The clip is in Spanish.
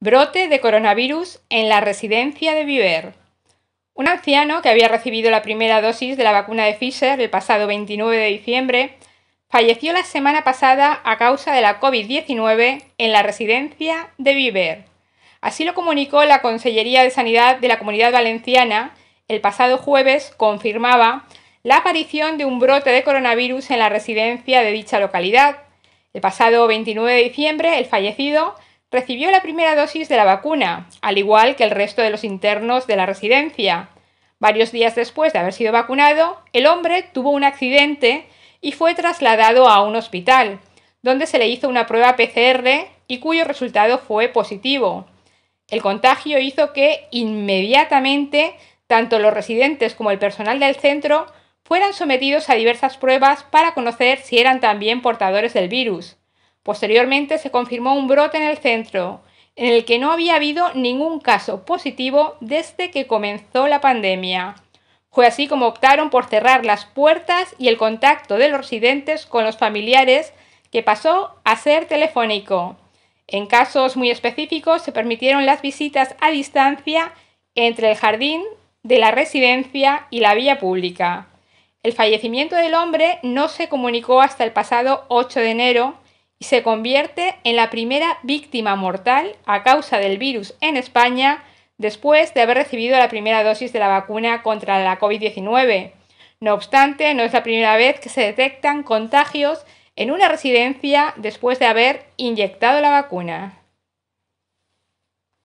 Brote de coronavirus en la residencia de Viver. Un anciano que había recibido la primera dosis de la vacuna de Pfizer el pasado 29 de diciembre falleció la semana pasada a causa de la COVID-19 en la residencia de Viver. Así lo comunicó la Consellería de Sanidad de la Comunidad Valenciana. El pasado jueves confirmaba la aparición de un brote de coronavirus en la residencia de dicha localidad. El pasado 29 de diciembre, el fallecido recibió la primera dosis de la vacuna, al igual que el resto de los internos de la residencia. Varios días después de haber sido vacunado, el hombre tuvo un accidente y fue trasladado a un hospital, donde se le hizo una prueba PCR y cuyo resultado fue positivo. El contagio hizo que inmediatamente tanto los residentes como el personal del centro fueran sometidos a diversas pruebas para conocer si eran también portadores del virus. Posteriormente se confirmó un brote en el centro, en el que no había habido ningún caso positivo desde que comenzó la pandemia. Fue así como optaron por cerrar las puertas y el contacto de los residentes con los familiares, que pasó a ser telefónico. En casos muy específicos se permitieron las visitas a distancia entre el jardín de la residencia y la vía pública. El fallecimiento del hombre no se comunicó hasta el pasado 8 de enero, y se convierte en la primera víctima mortal a causa del virus en España después de haber recibido la primera dosis de la vacuna contra la COVID-19. No obstante, no es la primera vez que se detectan contagios en una residencia después de haber inyectado la vacuna.